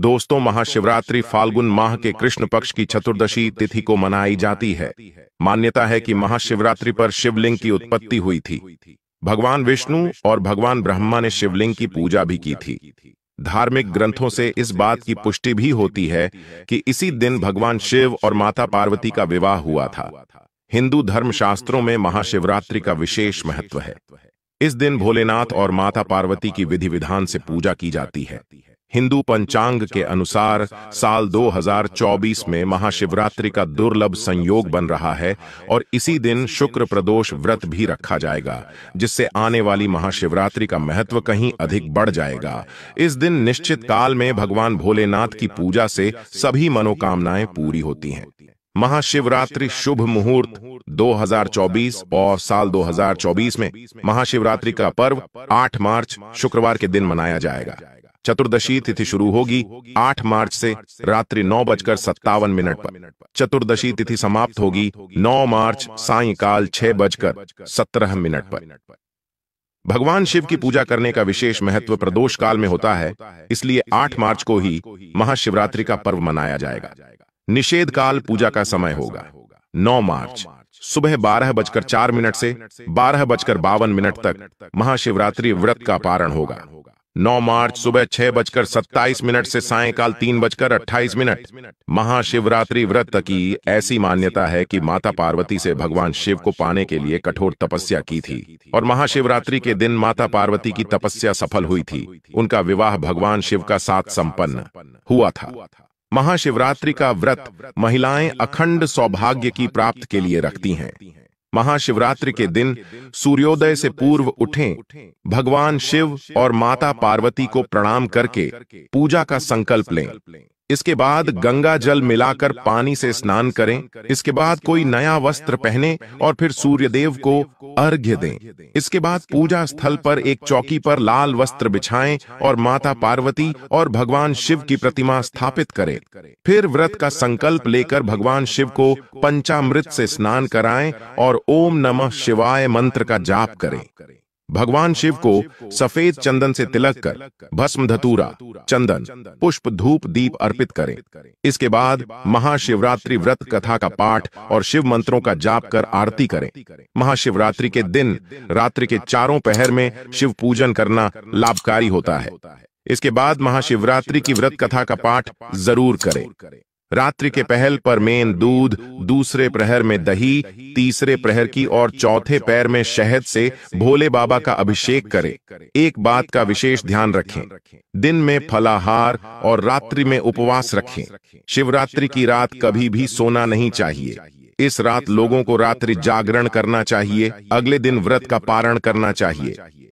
दोस्तों महाशिवरात्रि फाल्गुन माह के कृष्ण पक्ष की चतुर्दशी तिथि को मनाई जाती है मान्यता है कि महाशिवरात्रि पर शिवलिंग की उत्पत्ति हुई थी भगवान विष्णु और भगवान ब्रह्मा ने शिवलिंग की पूजा भी की थी धार्मिक ग्रंथों से इस बात की पुष्टि भी होती है कि इसी दिन भगवान शिव और माता पार्वती का विवाह हुआ था हिंदू धर्म शास्त्रों में महाशिवरात्रि का विशेष महत्व है इस दिन भोलेनाथ और माता पार्वती की विधि विधान से पूजा की जाती है हिंदू पंचांग के अनुसार साल 2024 में महाशिवरात्रि का दुर्लभ संयोग बन रहा है और इसी दिन शुक्र प्रदोष व्रत भी रखा जाएगा जिससे आने वाली महाशिवरात्रि का महत्व कहीं अधिक बढ़ जाएगा इस दिन निश्चित काल में भगवान भोलेनाथ की पूजा से सभी मनोकामनाएं पूरी होती हैं महाशिवरात्रि शुभ मुहूर्त 2024 और साल 2024 में महाशिवरात्रि का पर्व 8 मार्च शुक्रवार के दिन मनाया जाएगा चतुर्दशी तिथि शुरू होगी 8 मार्च से रात्रि नौ बजकर सत्तावन मिनट पर चतुर्दशी तिथि समाप्त होगी 9 मार्च सायकाल छह बजकर सत्रह मिनट पर भगवान शिव की पूजा करने का विशेष महत्व प्रदोष काल में होता है इसलिए 8 मार्च को ही महाशिवरात्रि का पर्व मनाया जाएगा निषेध काल पूजा का समय होगा 9 मार्च सुबह बारह बजकर चार मिनट से बारह बजकर बावन मिनट तक महाशिवरात्रि व्रत का पारण होगा 9 मार्च सुबह छह बजकर सत्ताईस मिनट से सायकाल तीन बजकर अट्ठाईस मिनट महाशिवरात्रि व्रत की ऐसी मान्यता है कि माता पार्वती से भगवान शिव को पाने के लिए कठोर तपस्या की थी और महाशिवरात्रि के दिन माता पार्वती की तपस्या सफल हुई थी उनका विवाह भगवान शिव का साथ संपन्न हुआ था महाशिवरात्रि का व्रत महिलाएं अखंड सौभाग्य की प्राप्त के लिए रखती हैं महाशिवरात्रि के दिन सूर्योदय से पूर्व उठें, भगवान शिव और माता पार्वती को प्रणाम करके पूजा का संकल्प लें इसके बाद गंगा जल मिलाकर पानी से स्नान करें इसके बाद कोई नया वस्त्र पहने और फिर सूर्यदेव को अर्घ्य दें इसके बाद पूजा स्थल पर एक चौकी पर लाल वस्त्र बिछाएं और माता पार्वती और भगवान शिव की प्रतिमा स्थापित करें फिर व्रत का संकल्प लेकर भगवान शिव को पंचामृत से स्नान कराएं और ओम नम शिवाय मंत्र का जाप करें भगवान शिव को सफेद चंदन से तिलक कर भस्म धतूरा चंदन पुष्प धूप दीप अर्पित करें इसके बाद महाशिवरात्रि व्रत कथा का पाठ और शिव मंत्रों का जाप कर आरती करें महाशिवरात्रि के दिन रात्रि के चारों पहर में शिव पूजन करना लाभकारी होता है इसके बाद महाशिवरात्रि की व्रत कथा का पाठ जरूर करें रात्रि के पहल पर मेन दूध दूसरे प्रहर में दही तीसरे प्रहर की और चौथे पैर में शहद से भोले बाबा का अभिषेक करें। एक बात का विशेष ध्यान रखें दिन में फलाहार और रात्रि में उपवास रखें शिवरात्रि की रात कभी भी सोना नहीं चाहिए इस रात लोगों को रात्रि जागरण करना चाहिए अगले दिन व्रत का पारण करना चाहिए